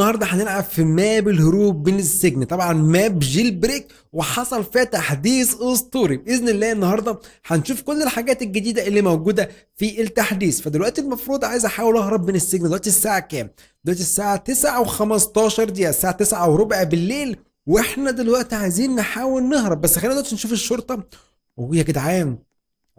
النهارده هنلعب في ماب الهروب من السجن طبعا ماب جيل بريك وحصل فيها تحديث اسطوري باذن الله النهارده هنشوف كل الحاجات الجديده اللي موجوده في التحديث فدلوقتي المفروض عايز احاول اهرب من السجن دلوقتي الساعه كام دلوقتي الساعه 9 و15 دقيقه الساعه 9 وربع بالليل واحنا دلوقتي عايزين نحاول نهرب بس خلينا دلوقتي نشوف الشرطه ويا جدعان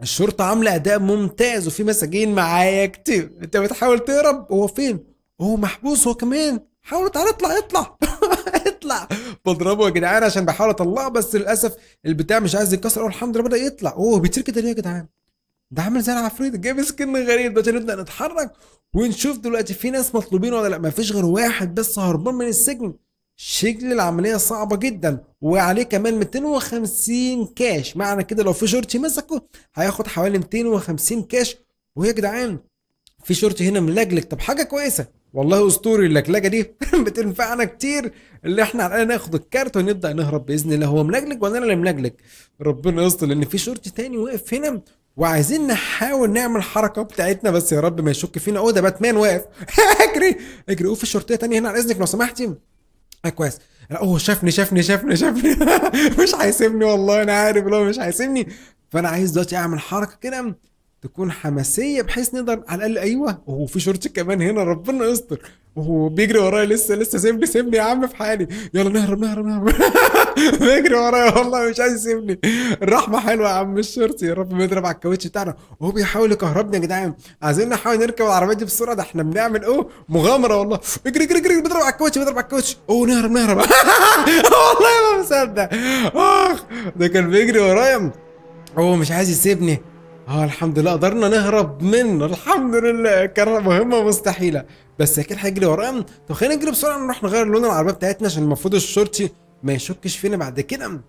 الشرطه عامله اداء ممتاز وفي مساجين معايا كتير انت بتحاول تهرب هو فين هو محبوس هو كمان حاول تعالى اطلع اطلع اطلع بضربه يا جدعان عشان بحاول اطلعه بس للاسف البتاع مش عايز يتكسر الحمد لله بدا يطلع اوه بيطير كده ليه يا جدعان ده عامل زي العفريت جايب سكن غريب عشان نبدا نتحرك ونشوف دلوقتي في ناس مطلوبين ولا لا مفيش غير واحد بس هربان من السجن شكل العمليه صعبه جدا وعليه كمان 250 كاش معنى كده لو في شرطي مسكه هياخد حوالي 250 كاش وهي يا جدعان في شرطي هنا ملجلج طب حاجه كويسه والله اسطوري اللكلكه دي بتنفعنا كتير اللي احنا على ناخد الكارت ونبدا نهرب باذن الله هو ملجلج وانا اللي ملجلج ربنا يستر لان في شرطي تاني واقف هنا وعايزين نحاول نعمل حركه بتاعتنا بس يا رب ما يشك فينا اوه ده باتمان واقف اجري اجري اوه في شرطيه تانية هنا على اذنك لو سمحتي آه كويس اوه شافني شافني شافني شافني مش هيسيبني والله انا عارف لو مش هيسيبني فانا عايز دلوقتي اعمل حركه كده تكون حماسيه بحيث نقدر على الاقل ايوه وفي في شرطي كمان هنا ربنا يستر وهو بيجري ورايا لسه لسه سيبني سيبني يا عم في حالي يلا نهرب نهرب نهرب بيجري ورايا والله مش عايز يسيبني الرحمه حلوه يا عم الشرطي يا رب ما يضرب على الكاوتش بتاعنا وهو بيحاول يكهربني يا جدعان عايزين نحاول نركب العربيه دي بسرعه ده احنا بنعمل ايه مغامره والله اجري اجري اجري بيضرب على الكاوتش بيضرب على الكاوتش اوه نهرب نهرب والله ما مصدق اخ ده كان بيجري ورايا هو مش عايز يسيبني اه الحمد لله قدرنا نهرب منه الحمد لله كان مهمه مستحيله بس اكيد هيجري ورانا طب خلينا نجري بسرعه نروح نغير لون العربيه بتاعتنا عشان المفروض الشرطي ما يشكش فينا بعد كده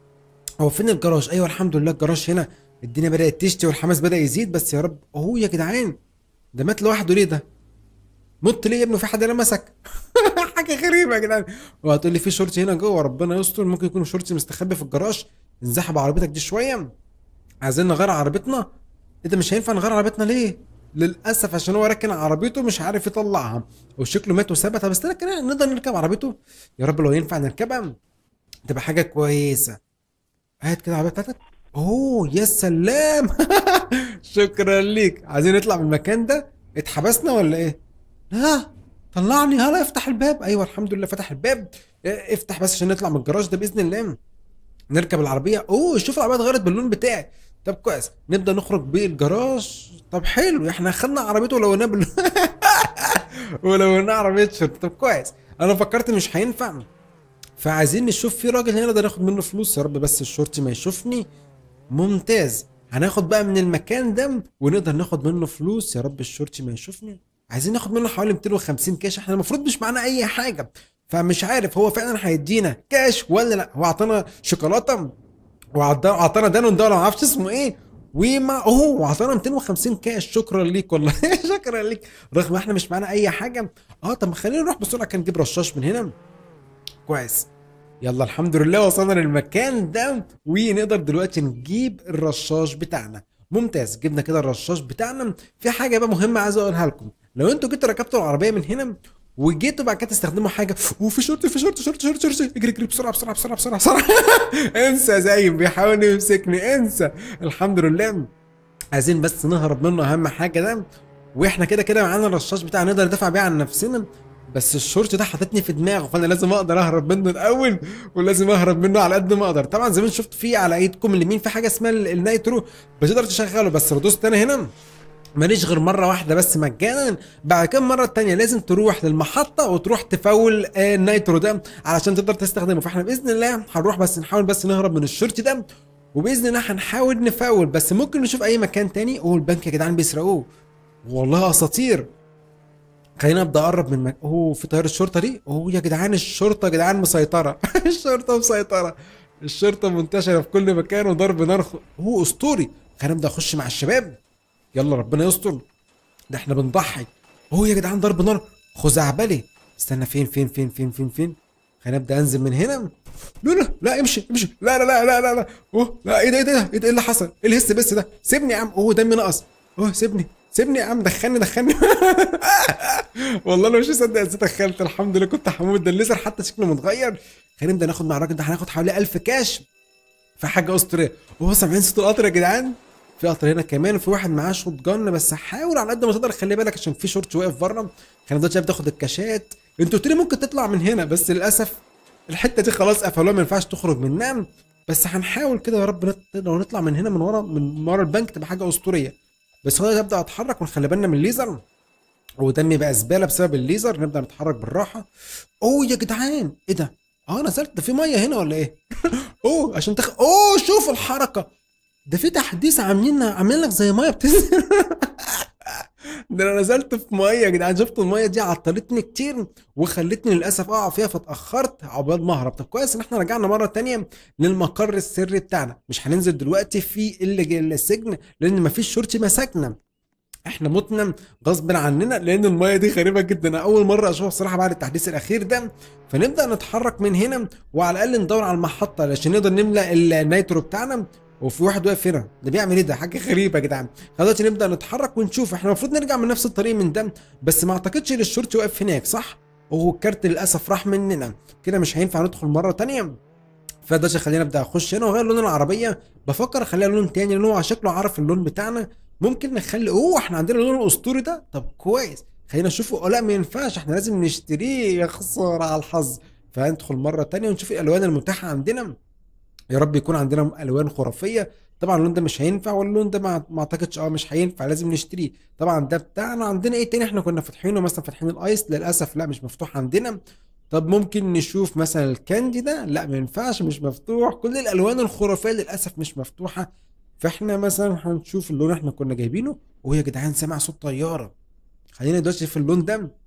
هو فين الجراج ايوه الحمد لله الجراج هنا الدنيا بدات تشتي والحماس بدا يزيد بس يا رب اهو يا جدعان ده مات لوحده ليه ده نط ليه يا ابني في حد لمسك حاجه غريبه يا جدعان وهتقول لي في شرطي هنا جوه ربنا يستر ممكن يكون شرطي مستخبي في الجراج انسحب عربيتك دي شويه عايزين نغير عربيتنا انت إيه مش هينفع نغير عربيتنا ليه للاسف عشان هو ركن عربيته مش عارف يطلعها وشكله مات وثبت بس لكن نقدر نركب عربيته يا رب لو ينفع نركبها تبقى حاجه كويسه هات كده العربيه بتاعتك اوه يا سلام شكرا ليك عايزين نطلع من المكان ده اتحبسنا ولا ايه لا طلعني هلا افتح الباب ايوه الحمد لله فتح الباب افتح بس عشان نطلع من الجراج ده باذن الله نركب العربيه اوه شوف العربيه اتغيرت باللون بتاعي طب كويس نبدا نخرج بالجراج طب حلو احنا خدنا عربيته ولو نبل ولو ان عربيه طب كويس انا فكرت مش هينفع فعايزين نشوف في راجل هنا نقدر ناخد منه فلوس يا رب بس الشرطي ما يشوفني ممتاز هناخد بقى من المكان ده ونقدر ناخد منه فلوس يا رب الشرطي ما يشوفني عايزين ناخد منه حوالي 250 كاش احنا المفروض مش معانا اي حاجه فمش عارف هو فعلا هيدينا كاش ولا لا هو اعطانا شوكولاته وعطانا دانون ده ما اعرفش اسمه ايه وما اوه وعطانا 250 كاش شكرا ليك والله شكرا ليك رغم احنا مش معانا اي حاجه اه طب ما خلينا نروح بسرعه كان نجيب رشاش من هنا كويس يلا الحمد لله وصلنا للمكان ده ونقدر دلوقتي نجيب الرشاش بتاعنا ممتاز جبنا كده الرشاش بتاعنا في حاجه بقى مهمه عايز اقولها لكم لو انتوا جيتوا ركبتوا العربيه من هنا وجيت وبعد كده تستخدموا حاجه وفي شورت في شورت شورت شورت شورت اجري اجري بسرعه بسرعه بسرعه بسرعه بسرعه انسى زين بيحاول يمسكني انسى الحمد لله عايزين بس نهرب منه اهم حاجه ده واحنا كده كده معانا الرشاش بتاع نقدر ندافع بيه عن نفسنا بس الشورت ده حاططني في دماغه فانا لازم اقدر اهرب منه الاول ولازم اهرب منه على قد ما اقدر طبعا زي ما شفت فيه على ايدكم اليمين في حاجه اسمها النايترو بتقدر تشغله بس لو دوست انا هنا ماليش غير مره واحده بس مجانا بعد كده مره الثانيه لازم تروح للمحطه وتروح تفول النايترو آه، ده علشان تقدر تستخدمه فاحنا باذن الله هنروح بس نحاول بس نهرب من الشرطي ده وباذن الله هنحاول نفاول بس ممكن نشوف اي مكان تاني اوه البنك يا جدعان بيسرقوه والله اساطير خلينا ابدا اقرب من مك... اوه في طيار الشرطه دي اوه يا جدعان الشرطه يا جدعان مسيطره الشرطه مسيطره الشرطه منتشره في كل مكان وضرب نار اوه اسطوري خلينا ابدا اخش مع الشباب يلا ربنا يستر ده احنا بنضحي هو يا جدعان ضرب نار خزعبلي استنى فين فين فين فين فين فين هنبدا انزل من هنا لا لا لا امشي امشي لا لا لا لا لا لا اوه لا ايه ده ايه ده ايه, إيه اللي حصل ايه الهس بس ده سيبني يا عم اوه دمي نقص اوه سيبني سيبني يا عم دخلني دخلني والله انا مش مصدق ازاي دخلت الحمد لله كنت حمود ده الليزر حتى شكله متغير نبدا ناخد مع الراجل ده هناخد حوالي 1000 كاش في حاجه اسطوريه اوه سامعين صوت القطر يا جدعان في قطر هنا كمان في واحد معاه شوت جن بس حاول على قد ما تقدر خلي بالك عشان في شورت واقف بره كان ده شايف تاخد الكاشات انتوا تري لي ممكن تطلع من هنا بس للاسف الحته دي خلاص قفلوها ما ينفعش تخرج منها بس هنحاول كده يا رب لو نطلع من هنا من ورا من ورا البنك تبقى حاجه اسطوريه بس هو ابدا اتحرك ونخلي بالنا من الليزر ودمي بقى زباله بسبب الليزر نبدا نتحرك بالراحه اوه يا جدعان ايه ده اه نزلت ده في ميه هنا ولا ايه اوه عشان تخ اوه شوف الحركه ده في تحديث عاملين عاملين لك زي ميه بتنزل ده انا نزلت في ميه يا جدعان شفت الميه دي عطلتني كتير وخلتني للاسف اقع فيها فاتاخرت عقبال ما طب كويس ان احنا رجعنا مره تانية للمقر السري بتاعنا مش هننزل دلوقتي في السجن لان مفيش شرطي مسكنا احنا متنا غصب عننا لان المايه دي غريبه جدا انا اول مره اشوفها صراحه بعد التحديث الاخير ده فنبدا نتحرك من هنا وعلى الاقل ندور على المحطه علشان نقدر نملا النيترو بتاعنا وفي واحد واقف هنا ده بيعمل ايه ده حاجه غريبه يا جدعان دلوقتي نبدا نتحرك ونشوف احنا المفروض نرجع من نفس الطريق من ده بس ما اعتقدش ان الشرطي واقف هناك صح والكارت للاسف راح مننا كده مش هينفع ندخل مره ثانيه فده خلينا ابدا اخش هنا واغير لون العربيه بفكر اخليها لون تاني لان هو شكله عارف اللون بتاعنا ممكن نخلي اوه احنا عندنا اللون الاسطوري ده طب كويس خلينا نشوفه آه، لا ما ينفعش احنا لازم نشتريه يا خساره على الحظ فهندخل مره تانية ونشوف الالوان المتاحه عندنا يا رب يكون عندنا الوان خرافيه طبعا اللون ده مش هينفع واللون ده ما اعتقدش اه مش هينفع لازم نشتريه طبعا ده بتاعنا عندنا ايه تاني احنا كنا فاتحينه مثلا فاتحين الايس للاسف لا مش مفتوح عندنا طب ممكن نشوف مثلا الكاندي ده لا ما ينفعش مش مفتوح كل الالوان الخرافيه للاسف مش مفتوحه فاحنا مثلا هنشوف اللون احنا كنا جايبينه وهي يا جدعان سامع صوت طياره خلينا دلوقتي في اللون ده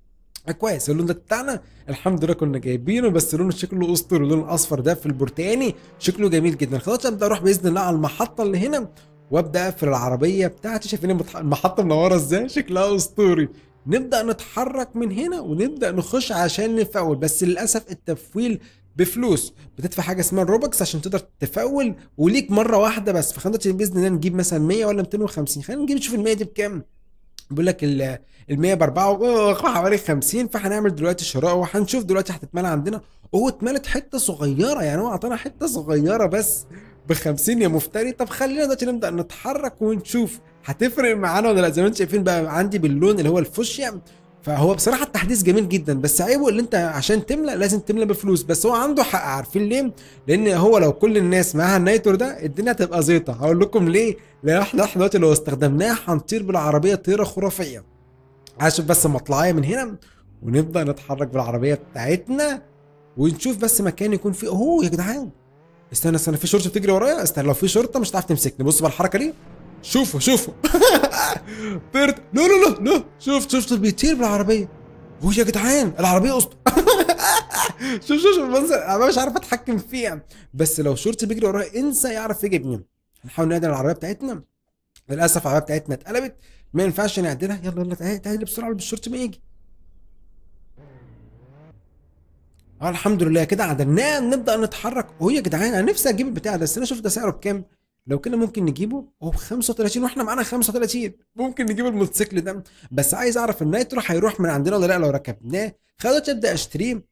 كويس اللون ده بتاعنا الحمد لله كنا جايبينه بس لونه شكله اسطوري اللون الاصفر ده في البرتاني شكله جميل جدا خلاص ابدا اروح باذن الله على المحطه اللي هنا وابدا اقفل العربيه بتاعتي شايفين المحطه منوره ازاي شكلها اسطوري نبدا نتحرك من هنا ونبدا نخش عشان نفول بس للاسف التفويل بفلوس بتدفع حاجه اسمها الروبكس عشان تقدر تفول وليك مره واحده بس فخلينا باذن الله نجيب مثلا 100 ولا 250 خلينا نجيب نشوف ال 100 دي بكام بيقول لك ال 100 ب 4 حوالي 50 فهنعمل دلوقتي شراء وهنشوف دلوقتي هتتملى عندنا وهو اتملت حته صغيره يعني هو اعطانا حته صغيره بس ب 50 يا مفتري طب خلينا دلوقتي نبدا نتحرك ونشوف هتفرق معانا ولا لا زي ما انتم شايفين بقى عندي باللون اللي هو الفوشيا فهو بصراحه التحديث جميل جدا بس عيبه اللي انت عشان تملى لازم تملى بفلوس بس هو عنده حق عارفين ليه لان هو لو كل الناس معاها النايتور ده الدنيا هتبقى زيطه هقول لكم ليه لان احنا احنا دلوقتي لو استخدمناه هنطير بالعربيه طيره خرافيه اشوف بس مطلعيه من هنا ونبدا نتحرك بالعربيه بتاعتنا ونشوف بس مكان يكون فيه اوه يا جدعان استنى استنى في شرطه بتجري ورايا استنى لو في شرطه مش هتعرف تمسكني بص بقى الحركه دي شوفوا شوفوا بيرد لا لا لا لا شوف شوف بيطير بالعربيه هو يا جدعان العربيه اسطى شوف شوف شوف المنظر انا مش عارف اتحكم فيها بس لو شرطي بيجري ورايا انسى يعرف يجيبني هنحاول نعدل العربيه بتاعتنا للاسف العربيه بتاعتنا اتقلبت ما ينفعش نعدلها يلا يلا تعالى تعالى بسرعه الشرطي ما يجي اه الحمد لله كده عدلناه نبدا نتحرك وهي يا جدعان انا نفسي اجيب البتاع ده بس انا شفت ده سعره بكام لو كنا ممكن نجيبه هو ب 35 واحنا معانا 35 ممكن نجيب الموتوسيكل ده بس عايز اعرف النايترو هيروح من عندنا ولا لا لو ركبناه خلاص ابدا اشتريه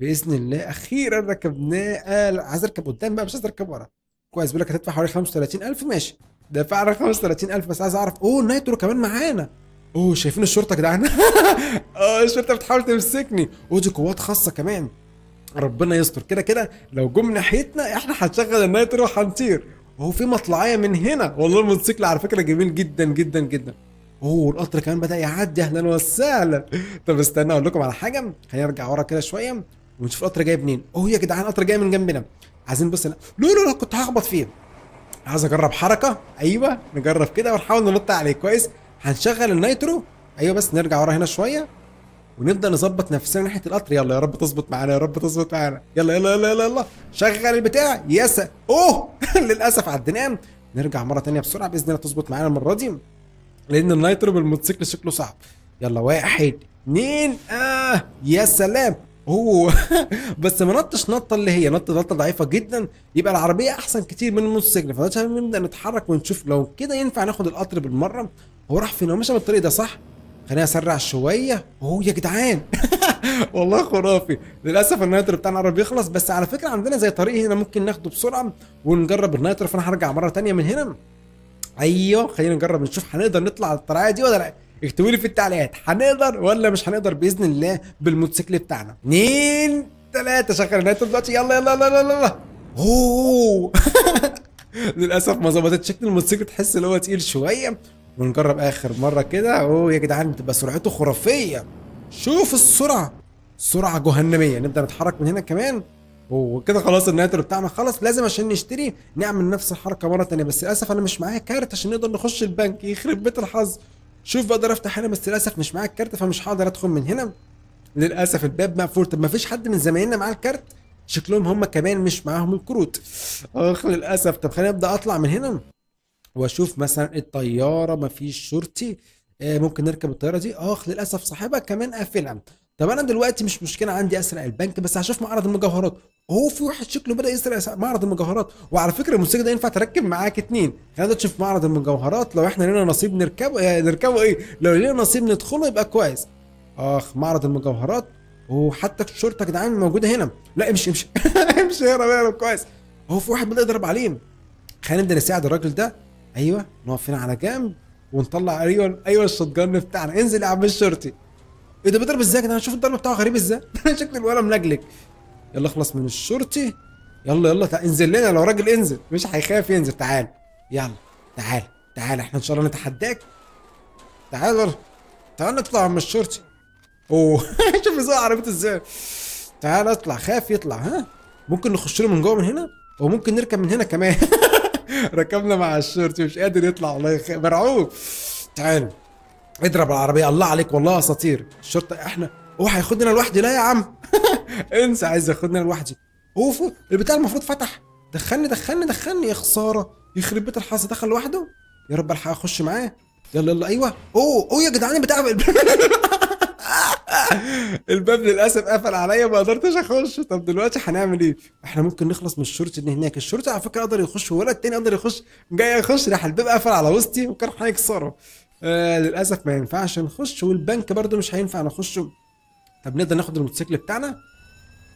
باذن الله اخيرا ركبناه قال آه عايز اركب قدام بقى مش عايز اركب ورا كويس بيقول لك هتدفع حوالي 35000 ماشي دفعنا 35000 بس عايز اعرف اوه النايترو كمان معانا اوه شايفين الشرطه يا جدعان اه الشرطه بتحاول تمسكني ودي قوات خاصه كمان ربنا يستر كده كده لو جم ناحيتنا احنا هنشغل النايترو وهنطير وهو في مطلعيه من هنا والله الموتوسيكل على فكره جميل جدا جدا جدا اوه القطر كمان بدا يعدي اهلا وسهلا طب استنى اقول لكم على حاجه نرجع ورا كده شويه ونشوف القطر جاي منين اوه يا جدعان القطر جاي من جنبنا عايزين بص لا لا لا كنت هخبط فيه عايز اجرب حركه ايوه نجرب كده ونحاول ننط عليه كويس هنشغل النايترو ايوه بس نرجع ورا هنا شويه ونبدا نظبط نفسنا ناحيه القطر يلا يا رب تظبط معانا يا رب تظبط معانا يلا يلا يلا يلا, يلا. شغل البتاع يس اوه للاسف عدنا نرجع مره ثانيه بسرعه باذن الله تظبط معانا المره دي لان النايترو بالموتوسيكل شكله صعب يلا واحد اثنين اه يا سلام اوه بس ما نطش نطه اللي هي نطه نطه ضعيفه جدا يبقى العربيه احسن كتير من الموتوسيكل فده نبدا نتحرك ونشوف لو كده ينفع ناخد القطر بالمره هو راح فين هو مشى بالطريق ده صح خليني اسرع شويه اوه يا جدعان والله خرافي للاسف النايتر بتاعنا قرب بيخلص بس على فكره عندنا زي طريق هنا ممكن ناخده بسرعه ونجرب النايتر فانا هرجع مره ثانيه من هنا ايوه خلينا نجرب نشوف هنقدر نطلع الطريقه دي ولا لا اكتبوا لي في التعليقات هنقدر ولا مش هنقدر باذن الله بالموتوسيكل بتاعنا اتنين تلاته شغل النايتر دلوقتي يلا يلا يلا يلا يلا اوه للاسف ما ظبطتش شكل الموتوسيكل تحس ان هو تقيل شويه ونجرب اخر مره كده اوه يا جدعان بتبقى سرعته خرافيه شوف السرعه سرعه جهنميه نبدا نتحرك من هنا كمان وكده خلاص الناتر بتاعنا خلص لازم عشان نشتري نعمل نفس الحركه مره ثانيه بس للاسف انا مش معايا كارت عشان نقدر نخش البنك يخرب بيت الحظ شوف بقدر افتح هنا بس للاسف مش معايا الكارت فمش هقدر ادخل من هنا للاسف الباب مقفول طب ما فيش حد من زمايلنا معاه الكارت شكلهم هم كمان مش معاهم الكروت اخ للاسف طب خليني ابدا اطلع من هنا واشوف مثلا الطياره مفيش شرطي آه، ممكن نركب الطياره دي اخ آه، للاسف صاحبها كمان قافلها طب انا دلوقتي مش مشكله عندي اسرق البنك بس هشوف معرض المجوهرات هو في واحد شكله بدا يسرق معرض المجوهرات وعلى فكره الموسيقى ده ينفع تركب معاك اتنين خلينا نشوف معرض المجوهرات لو احنا لينا نصيب نركبه آه، نركبه ايه لو لينا نصيب ندخله يبقى كويس اخ معرض المجوهرات وحتى الشرطه يا جدعان موجوده هنا لا امشي امشي امشي يا رب كويس هو في واحد بدا يضرب عليه خلينا نبدا نساعد الراجل ده ايوه نقف هنا على جنب ونطلع ايوه ايوه الشوت جن بتاعنا انزل يا عم الشرطي ايه ده بيضرب ازاي كده انا شوف الضرب بتاعه غريب ازاي شكل الولد ملجلج يلا اخلص من الشرطي يلا يلا تعال انزل لنا لو راجل انزل مش هيخاف ينزل تعال يلا تعال تعال احنا ان شاء الله نتحداك تعال تعال نطلع من الشرطي اوه شوف ازاي عربيته ازاي تعال اطلع خاف يطلع ها ممكن نخش له من جوه من هنا وممكن نركب من هنا كمان ركبنا مع الشرطي مش قادر يطلع والله يخ... مرعوب تعال اضرب العربيه الله عليك والله اساطير الشرطه احنا هو هياخدنا لوحدي لا يا عم انسى عايز ياخدنا لوحدي اوف البتاع المفروض فتح دخلني دخلني دخلني يا خساره يخرب بيت الحظ دخل لوحده يا رب الحق اخش معاه يلا يلا ايوه اوه اوه يا جدعان البتاع الباب للاسف قفل عليا ما قدرتش اخش طب دلوقتي هنعمل ايه احنا ممكن نخلص من الشرطي اللي هناك الشرطي على فكره قدر يخش ولا التاني قدر يخش جاي يخش راح الباب قفل على وسطي وكان هيكسره آه للاسف ما ينفعش نخش والبنك برده مش هينفع نخش طب نقدر ناخد الموتوسيكل بتاعنا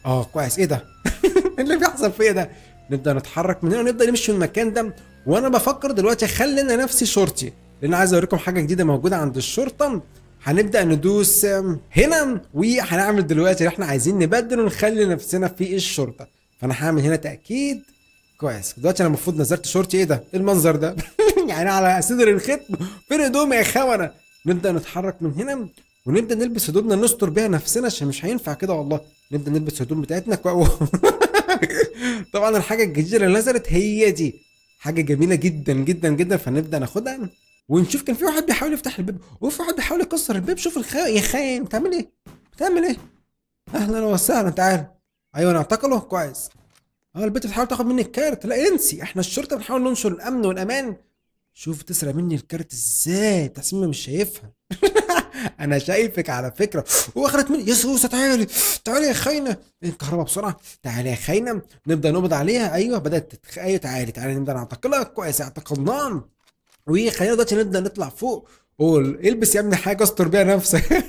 اه كويس ايه ده اللي بيحصل فيا إيه ده نبدا نتحرك من هنا ونبدا نمشي من المكان ده وانا بفكر دلوقتي اخلي انا نفسي شرطي لان عايز اوريكم حاجه جديده موجوده عند الشرطه هنبدا ندوس هنا وهنعمل دلوقتي اللي احنا عايزين نبدل ونخلي نفسنا في الشرطه فانا هعمل هنا تاكيد كويس دلوقتي انا المفروض نزلت شورتي ايه ده؟ ايه المنظر ده؟ يعني على صدر الختم فين هدوم يا خونه؟ نبدا نتحرك من هنا ونبدا نلبس هدومنا نستر بيها نفسنا عشان مش هينفع كده والله نبدا نلبس هدوم بتاعتنا كو... طبعا الحاجه الجديده اللي نزلت هي دي حاجه جميله جدا جدا جدا فنبدا ناخدها ونشوف كان في واحد بيحاول يفتح الباب وفي واحد بيحاول يكسر الباب شوف الخ... يا خاين بتعمل ايه بتعمل ايه اهلا وسهلا تعال ايوه انا اعتقله كويس اه البنت بتحاول تاخد مني الكارت لا انسي احنا الشرطه بنحاول ننشر الامن والامان شوف تسرق مني الكارت ازاي تحسين مش شايفها انا شايفك على فكره واخرت مني يا سوسه تعالي تعالي يا خاينه الكهرباء بسرعه تعالي يا خاينه نبدا نقبض عليها ايوه بدات تتخ... ايوه تعالي تعالي نبدا نعتقلها كويس اعتقلناه وخلينا دلوقتي نبدا نطلع فوق قول البس يا ابني حاجه استر بيها نفسك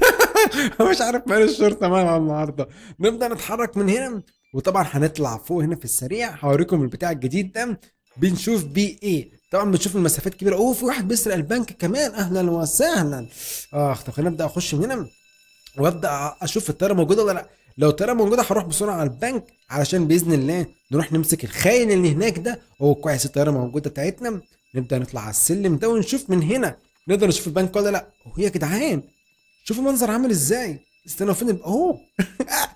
مش عارف مال الشرطه مالها النهارده نبدا نتحرك من هنا وطبعا هنطلع فوق هنا في السريع هوريكم البتاع الجديد ده بنشوف بيه ايه طبعا بنشوف المسافات كبيره اوه في واحد بيسرق البنك كمان اهلا وسهلا اخ طب خلينا نبدا اخش من هنا وابدا اشوف الطياره موجوده ولا لا لو الطيارة موجوده هروح بسرعه على البنك علشان باذن الله نروح نمسك الخاين اللي هناك ده هو كويس الطياره موجوده بتاعتنا نبدا نطلع على السلم ده ونشوف من هنا نقدر نشوف البنك ولا لا وهي يا جدعان شوفوا المنظر عامل ازاي استنوا فين اهو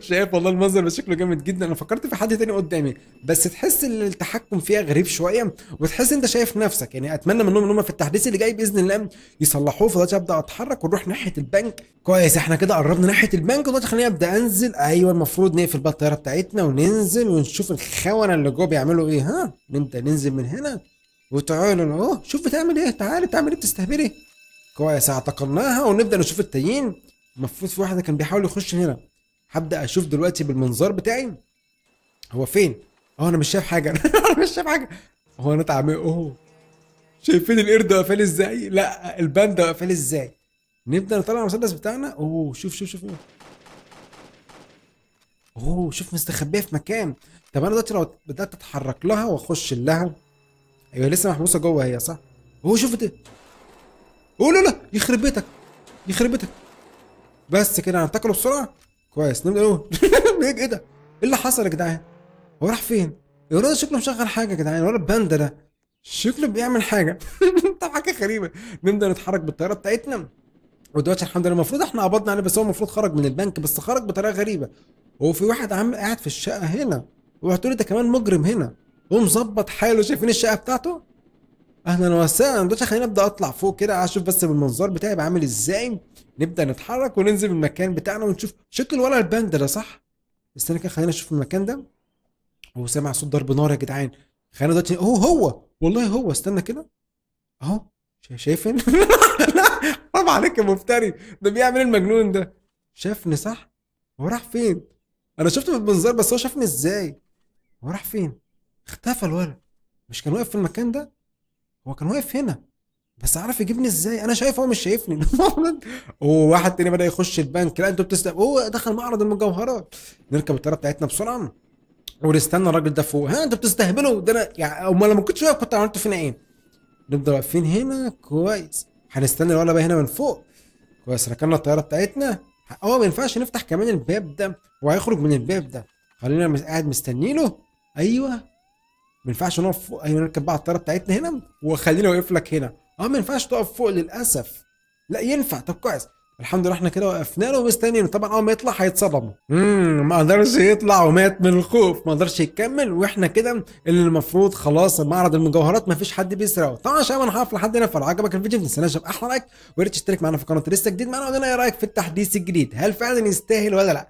شايف والله المنظر ده شكله جامد جدا انا فكرت في حد تاني قدامي بس تحس ان التحكم فيها غريب شويه وتحس انت شايف نفسك يعني اتمنى منهم ان هم في التحديث اللي جاي باذن الله يصلحوه فدلوقتي ابدا اتحرك ونروح ناحيه البنك كويس احنا كده قربنا ناحيه البنك ودلوقتي خليني ابدا انزل ايوه المفروض نقفل بقى الطياره بتاعتنا وننزل ونشوف الخونه اللي جوه بيعملوا ايه ها نبدا ننزل من هنا وتعالوا اهو شوف بتعمل ايه تعالى بتعمل ايه بتستهبلي كويس اعتقلناها ونبدا نشوف التانيين المفروض في واحد كان بيحاول يخش هنا هبدا اشوف دلوقتي بالمنظار بتاعي هو فين اه انا مش شايف حاجه انا مش شايف حاجه هو انا اتعمق اهو شايفين القرد قفل ازاي لا الباندا قفل ازاي نبدا نطلع المسدس بتاعنا اوه شوف شوف شوف اوه شوف مستخبيه في مكان طب انا دلوقتي لو بدات اتحرك لها واخش لها ايوه لسه محبوسه جوه هي صح اوه شوف ده اوه لا لا يخرب بيتك يخرب بيتك بس كده هنتاكله بسرعه كويس نمت قوي ايه ده؟ ايه اللي حصل يا جدعان؟ هو راح فين؟ الولد شكله مشغل حاجه يا جدعان الولد باندا ده شكله بيعمل حاجه طب حاجه غريبه نبدا نتحرك بالطياره بتاعتنا ودلوقتي الحمد لله المفروض احنا قبضنا عليه بس هو المفروض خرج من البنك بس خرج بطريقه غريبه وفي واحد عم قاعد في الشقه هنا وقلت له ده كمان مجرم هنا ومظبط حاله شايفين الشقه بتاعته اهلا وسهلا دلوقتي خلينا ابدا اطلع فوق كده اشوف بس بالمنظار بتاعي بعمل عامل ازاي نبدا نتحرك وننزل من المكان بتاعنا ونشوف شكل ولا البنك ده صح استنى كده خلينا نشوف المكان ده هو سامع صوت ضرب نار يا جدعان خلينا دلوقتي هو هو والله هو استنى كده اهو شايفين لا عليك يا مفتري ده بيعمل إيه المجنون ده شافني صح هو راح فين انا شفته بالمنظار بس هو شافني ازاي هو راح فين اختفى الولد مش كان واقف في المكان ده هو كان واقف هنا بس عارف يجيبني ازاي انا شايف هو مش شايفني وواحد تاني بدا يخش البنك لا انتوا بتستقبلوا هو دخل معرض المجوهرات نركب الطياره بتاعتنا بسرعه ونستنى الراجل ده فوق ها انتوا بتستهبلوا ده انا يعني امال لما كنتش شايف كنت عملتوا فينا ايه؟ نفضل واقفين هنا كويس هنستنى الولد بقى هنا من فوق كويس ركبنا الطياره بتاعتنا اه ما ينفعش نفتح كمان الباب ده وهيخرج من الباب ده خلينا قاعد مستنينه ايوه ما ينفعش نقف فوق ايوه نركب بقى الطياره بتاعتنا هنا وخليني واقف لك هنا اه ما ينفعش تقف فوق للاسف لا ينفع طب كويس الحمد لله احنا كده وقفنا له ومستنيينه طبعا اول ما يطلع هيتصدم امم ما قدرش يطلع ومات من الخوف ما قدرش يكمل واحنا كده اللي المفروض خلاص معرض المجوهرات ما فيش حد بيسرقه طبعا يا شباب انا هقف لحد هنا فلو عجبك الفيديو ما تنساش احلى لايك وريت تشترك معانا في القناه لسه جديد معانا وقول لنا ايه رايك في التحديث الجديد هل فعلا يستاهل ولا لا